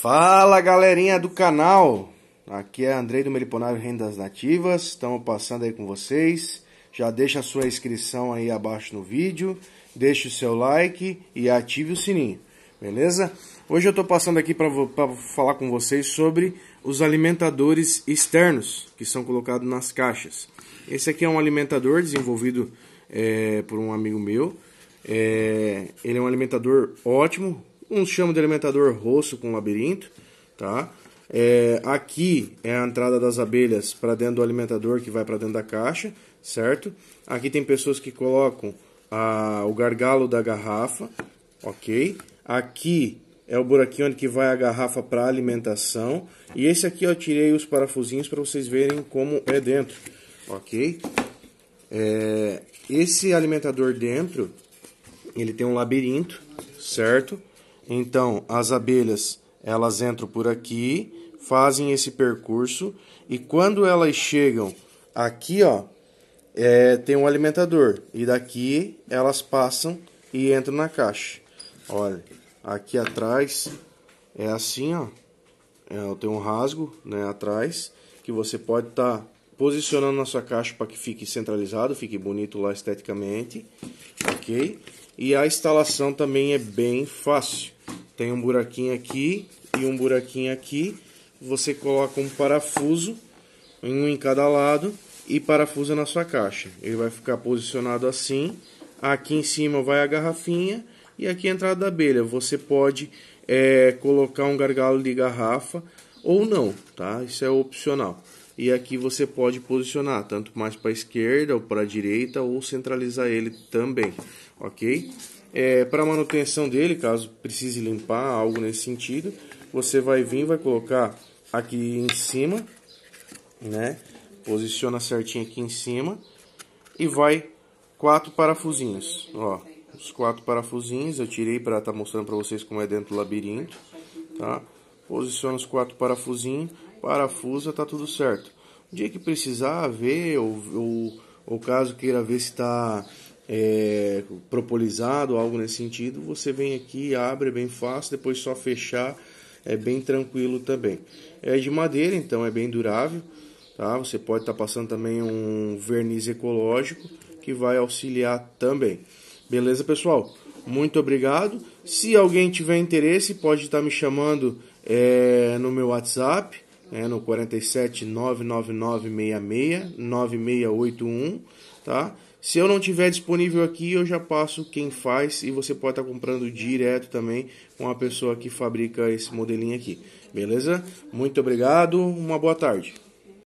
Fala galerinha do canal, aqui é Andrei do Meliponário Rendas Nativas, estamos passando aí com vocês. Já deixa a sua inscrição aí abaixo no vídeo, deixe o seu like e ative o sininho, beleza? Hoje eu estou passando aqui para falar com vocês sobre os alimentadores externos que são colocados nas caixas. Esse aqui é um alimentador desenvolvido é, por um amigo meu, é, ele é um alimentador ótimo, um chama de alimentador roxo com labirinto, tá? É, aqui é a entrada das abelhas para dentro do alimentador que vai para dentro da caixa, certo? Aqui tem pessoas que colocam a, o gargalo da garrafa, ok? Aqui é o buraquinho onde que vai a garrafa para alimentação. E esse aqui eu tirei os parafusinhos para vocês verem como é dentro, ok? É, esse alimentador dentro, ele tem um labirinto, certo? Então, as abelhas, elas entram por aqui, fazem esse percurso e quando elas chegam aqui, ó, é, tem um alimentador e daqui elas passam e entram na caixa. Olha, aqui atrás é assim, ó, é, tem um rasgo, né, atrás que você pode estar tá posicionando na sua caixa para que fique centralizado, fique bonito lá esteticamente, ok? E a instalação também é bem fácil. Tem um buraquinho aqui e um buraquinho aqui. Você coloca um parafuso, um em cada lado, e parafusa na sua caixa. Ele vai ficar posicionado assim. Aqui em cima vai a garrafinha e aqui é a entrada da abelha. Você pode é, colocar um gargalo de garrafa ou não, tá? Isso é opcional. E aqui você pode posicionar tanto mais para a esquerda ou para a direita ou centralizar ele também, ok? É, Para manutenção dele, caso precise limpar algo nesse sentido, você vai vir, vai colocar aqui em cima, né? Posiciona certinho aqui em cima e vai quatro parafusinhos, ó. Os quatro parafusinhos eu tirei para estar tá mostrando para vocês como é dentro do labirinto, tá? Posiciona os quatro parafusinhos, parafusa, tá tudo certo. O dia que precisar ver ou, ou, ou caso queira ver se está é, propolizado, algo nesse sentido, você vem aqui, abre, bem fácil, depois só fechar, é bem tranquilo também. É de madeira, então é bem durável, tá? Você pode estar tá passando também um verniz ecológico que vai auxiliar também. Beleza, pessoal? Muito obrigado. Se alguém tiver interesse, pode estar tá me chamando é, no meu WhatsApp, é, no 47 999 66 9681, tá? Se eu não tiver disponível aqui, eu já passo quem faz e você pode estar tá comprando direto também com a pessoa que fabrica esse modelinho aqui. Beleza? Muito obrigado, uma boa tarde.